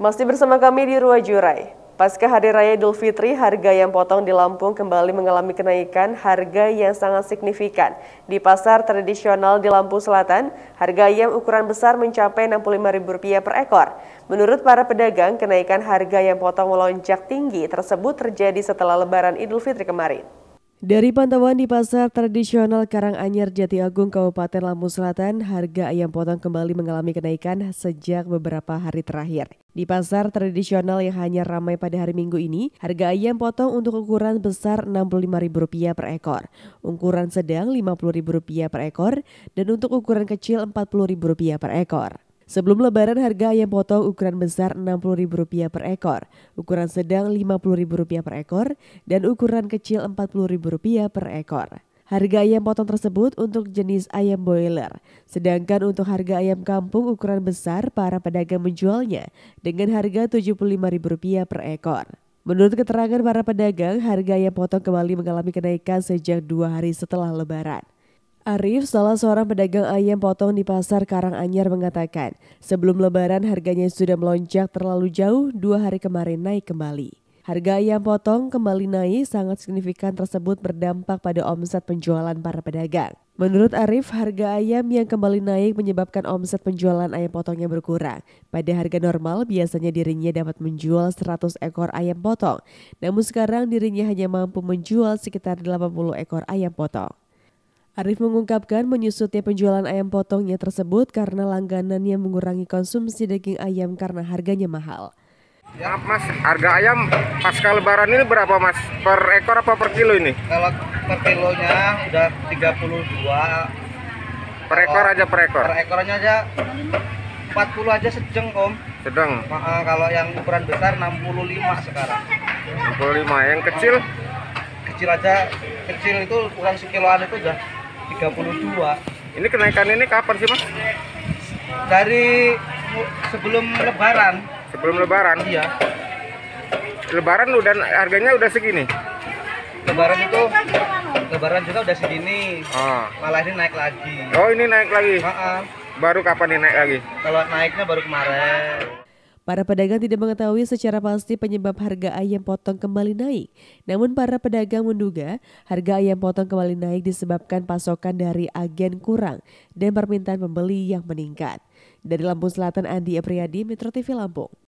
Masih bersama kami di Ruwa Jurai. Pasca Hari Raya Idul Fitri, harga yang potong di Lampung kembali mengalami kenaikan harga yang sangat signifikan. Di pasar tradisional di Lampung Selatan, harga ayam ukuran besar mencapai Rp65.000 per ekor. Menurut para pedagang, kenaikan harga yang potong melonjak tinggi tersebut terjadi setelah lebaran Idul Fitri kemarin. Dari pantauan di pasar tradisional Karanganyar Jati Agung Kabupaten Lampung Selatan, harga ayam potong kembali mengalami kenaikan sejak beberapa hari terakhir. Di pasar tradisional yang hanya ramai pada hari Minggu ini, harga ayam potong untuk ukuran besar Rp65.000 per ekor, ukuran sedang Rp50.000 per ekor, dan untuk ukuran kecil Rp40.000 per ekor. Sebelum lebaran harga ayam potong ukuran besar Rp60.000 per ekor, ukuran sedang Rp50.000 per ekor, dan ukuran kecil Rp40.000 per ekor. Harga ayam potong tersebut untuk jenis ayam boiler, sedangkan untuk harga ayam kampung ukuran besar para pedagang menjualnya dengan harga Rp75.000 per ekor. Menurut keterangan para pedagang, harga ayam potong kembali mengalami kenaikan sejak dua hari setelah lebaran. Arif, salah seorang pedagang ayam potong di pasar Karanganyar mengatakan, sebelum lebaran harganya sudah melonjak terlalu jauh dua hari kemarin naik kembali. Harga ayam potong kembali naik sangat signifikan tersebut berdampak pada omset penjualan para pedagang. Menurut Arif, harga ayam yang kembali naik menyebabkan omset penjualan ayam potongnya berkurang. Pada harga normal, biasanya dirinya dapat menjual 100 ekor ayam potong. Namun sekarang dirinya hanya mampu menjual sekitar 80 ekor ayam potong. Arif mengungkapkan menyusutnya penjualan ayam potongnya tersebut karena langganannya mengurangi konsumsi daging ayam karena harganya mahal. Ya mas, harga ayam pasca lebaran ini berapa mas? Per ekor apa per kilo ini? Kalau per kilonya udah 32 Per ekor aja per ekor? Per ekornya aja 40 aja sejeng om Sedang? Nah, kalau yang ukuran besar 65 sekarang 65, yang kecil? Kecil aja, kecil itu ukuran sekiloan itu udah 32. Ini kenaikan ini kapan sih, Mas? Dari sebelum lebaran. Sebelum lebaran? Iya. Lebaran udah harganya udah segini. Lebaran itu lebaran juga udah segini. Oh. Malah ini naik lagi. Oh, ini naik lagi. Maaf. Baru kapan ini naik lagi? Kalau naiknya baru kemarin. Para pedagang tidak mengetahui secara pasti penyebab harga ayam potong kembali naik. Namun para pedagang menduga harga ayam potong kembali naik disebabkan pasokan dari agen kurang dan permintaan pembeli yang meningkat. Dari Lampung Selatan, Andi Apriyadi, Metro TV Lampung.